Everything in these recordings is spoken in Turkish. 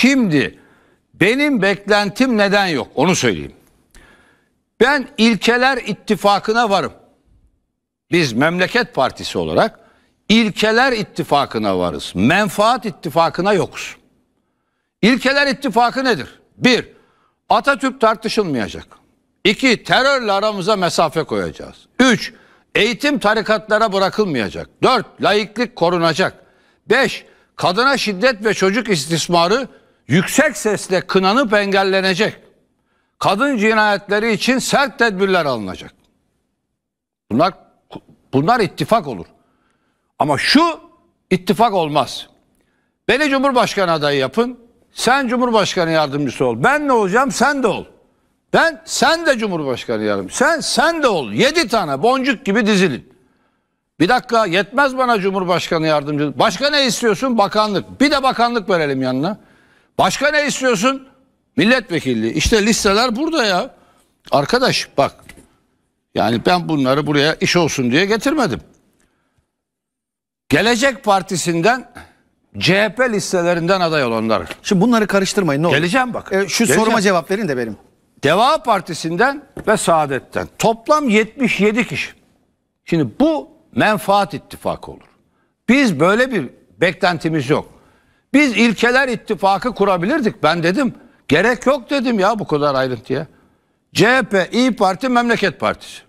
Şimdi benim beklentim neden yok onu söyleyeyim. Ben ilkeler ittifakına varım. Biz memleket partisi olarak ilkeler ittifakına varız. Menfaat ittifakına yokuz. İlkeler ittifakı nedir? Bir, Atatürk tartışılmayacak. İki, terörle aramıza mesafe koyacağız. Üç, eğitim tarikatlara bırakılmayacak. Dört, laiklik korunacak. Beş, kadına şiddet ve çocuk istismarı yüksek sesle kınanıp engellenecek. Kadın cinayetleri için sert tedbirler alınacak. Bunlar bunlar ittifak olur. Ama şu ittifak olmaz. Beni Cumhurbaşkanı adayı yapın. Sen Cumhurbaşkanı yardımcısı ol. Ben ne olacağım? Sen de ol. Ben sen de Cumhurbaşkanı yardımcısı. Sen sen de ol. Yedi tane boncuk gibi dizilin. Bir dakika yetmez bana Cumhurbaşkanı yardımcısı. Başka ne istiyorsun? Bakanlık. Bir de bakanlık verelim yanına. Başka ne istiyorsun? Milletvekilliği. İşte listeler burada ya. Arkadaş bak. Yani ben bunları buraya iş olsun diye getirmedim. Gelecek Partisi'nden CHP listelerinden aday olanlar. Şimdi bunları karıştırmayın ne olur. Geleceğim bak. Ee, şu Geleceğim. soruma cevap verin de benim. Deva Partisi'nden ve Saadet'ten. Toplam 77 kişi. Şimdi bu menfaat ittifakı olur. Biz böyle bir beklentimiz yok. Biz ilkeler ittifakı kurabilirdik. Ben dedim gerek yok dedim ya bu kadar ayrıntıya. CHP, İyi Parti, Memleket Partisi.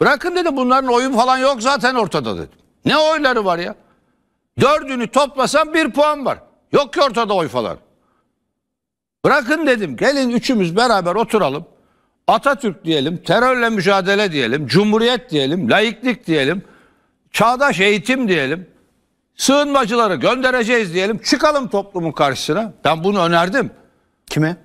Bırakın dedim bunların oyu falan yok zaten ortada dedim. Ne oyları var ya? Dördünü toplasan bir puan var. Yok ki ortada oy falan. Bırakın dedim gelin üçümüz beraber oturalım. Atatürk diyelim, terörle mücadele diyelim, cumhuriyet diyelim, laiklik diyelim, çağdaş eğitim diyelim sığınmacıları göndereceğiz diyelim. Çıkalım toplumun karşısına. Ben bunu önerdim. Kime?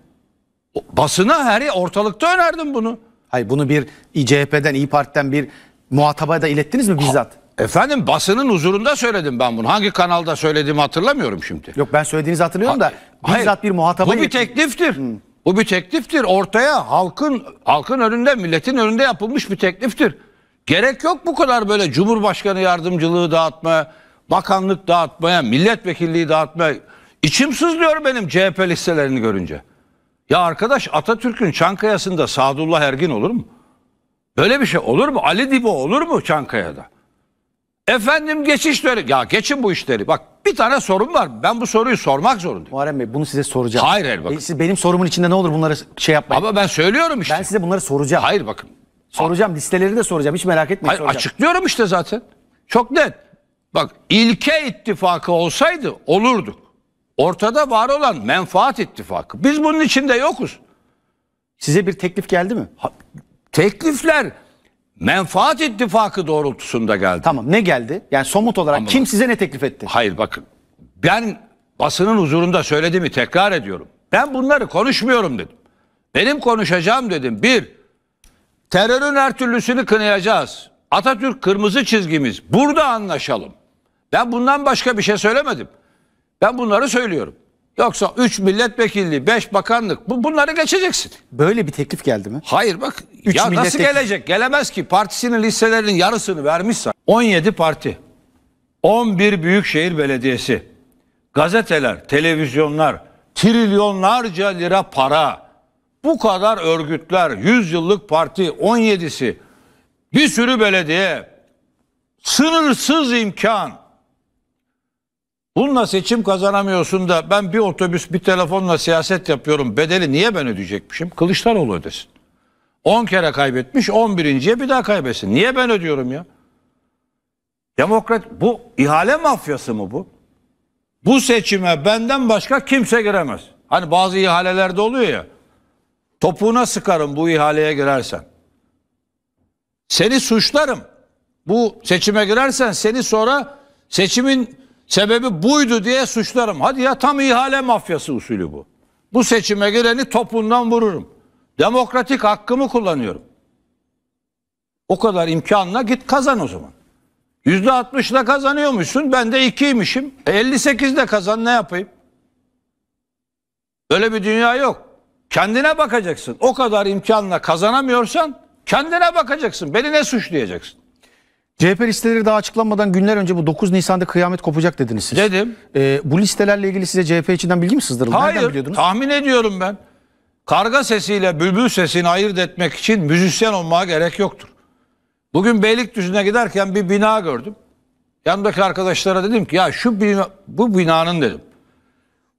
basına her ortalıkta önerdim bunu. Hayır bunu bir CHP'den, İyi Parti'den bir muhataba da ilettiniz mi bizzat? Ha, efendim basının huzurunda söyledim ben bunu. Hangi kanalda söylediğimi hatırlamıyorum şimdi. Yok ben söylediğinizi hatırlıyorum ha, da bizzat hayır, bir muhataba... Bu bir tekliftir. Hmm. Bu bir tekliftir. Ortaya halkın halkın önünde, milletin önünde yapılmış bir tekliftir. Gerek yok bu kadar böyle Cumhurbaşkanı yardımcılığı dağıtmaya bakanlık dağıtmaya, milletvekilliği dağıtmaya içim sızlıyor benim CHP listelerini görünce. Ya arkadaş Atatürk'ün Çankaya'sında Sadullah Ergin olur mu? Böyle bir şey olur mu? Ali Dibo olur mu Çankaya'da? Efendim geçiş dönemi. Ya geçin bu işleri. Bak bir tane sorun var. Ben bu soruyu sormak zorundayım. Muharrem Bey bunu size soracağım. Hayır hayır bakın. E, siz benim sorumun içinde ne olur bunları şey yapmayın. Ama ben söylüyorum işte. Ben size bunları soracağım. Hayır bakın. Soracağım listeleri de soracağım. Hiç merak etmeyin hayır, soracağım. Açıklıyorum işte zaten. Çok net. Bak ilke ittifakı olsaydı olurduk. Ortada var olan menfaat ittifakı. Biz bunun içinde yokuz. Size bir teklif geldi mi? Ha, teklifler menfaat ittifakı doğrultusunda geldi. Tamam ne geldi? Yani somut olarak Ama kim size ne teklif etti? Hayır bakın ben basının huzurunda söylediğimi tekrar ediyorum. Ben bunları konuşmuyorum dedim. Benim konuşacağım dedim. Bir, terörün her türlüsünü kınayacağız. Atatürk kırmızı çizgimiz. Burada anlaşalım. Ben bundan başka bir şey söylemedim. Ben bunları söylüyorum. Yoksa 3 milletvekilliği, 5 bakanlık bu bunları geçeceksin. Böyle bir teklif geldi mi? Hayır bak üç ya nasıl gelecek? Gelemez ki partisinin listelerinin yarısını vermişsen 17 parti, 11 büyükşehir belediyesi, gazeteler, televizyonlar, trilyonlarca lira para. Bu kadar örgütler, 100 yıllık parti 17'si, bir sürü belediye, sınırsız imkan. Bununla seçim kazanamıyorsun da ben bir otobüs bir telefonla siyaset yapıyorum. Bedeli niye ben ödeyecekmişim? Kılıçdaroğlu ödesin. 10 kere kaybetmiş 11.ye bir daha kaybetsin. Niye ben ödüyorum ya? Demokrat bu ihale mafyası mı bu? Bu seçime benden başka kimse giremez. Hani bazı ihalelerde oluyor ya. Topuğuna sıkarım bu ihaleye girersen. Seni suçlarım. Bu seçime girersen seni sonra seçimin Sebebi buydu diye suçlarım. Hadi ya tam ihale mafyası usulü bu. Bu seçime gireni topundan vururum. Demokratik hakkımı kullanıyorum. O kadar imkanla git kazan o zaman. Yüzde altmışla kazanıyormuşsun. Ben de ikiymişim. E 58'de kazan ne yapayım? Böyle bir dünya yok. Kendine bakacaksın. O kadar imkanla kazanamıyorsan kendine bakacaksın. Beni ne suçlayacaksın? CHP listeleri daha açıklanmadan günler önce bu 9 Nisan'da kıyamet kopacak dediniz siz. Dedim. Ee, bu listelerle ilgili size CHP içinden bilgi mi sızdırıldı? Hayır. biliyordunuz? Tahmin ediyorum ben. Karga sesiyle bülbül sesini ayırt etmek için müzisyen olmaya gerek yoktur. Bugün Beylikdüzü'ne giderken bir bina gördüm. Yanımdaki arkadaşlara dedim ki ya şu bina, bu binanın dedim.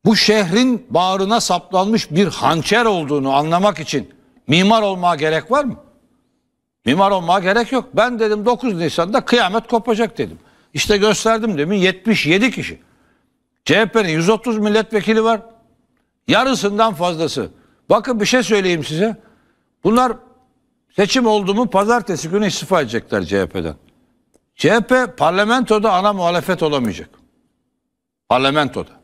Bu şehrin bağrına saplanmış bir hançer olduğunu anlamak için mimar olmaya gerek var mı? Mimar olmaya gerek yok. Ben dedim 9 Nisan'da kıyamet kopacak dedim. İşte gösterdim demin 77 kişi. CHP'nin 130 milletvekili var. Yarısından fazlası. Bakın bir şey söyleyeyim size. Bunlar seçim oldu mu pazartesi günü istifa edecekler CHP'den. CHP parlamentoda ana muhalefet olamayacak. Parlamentoda.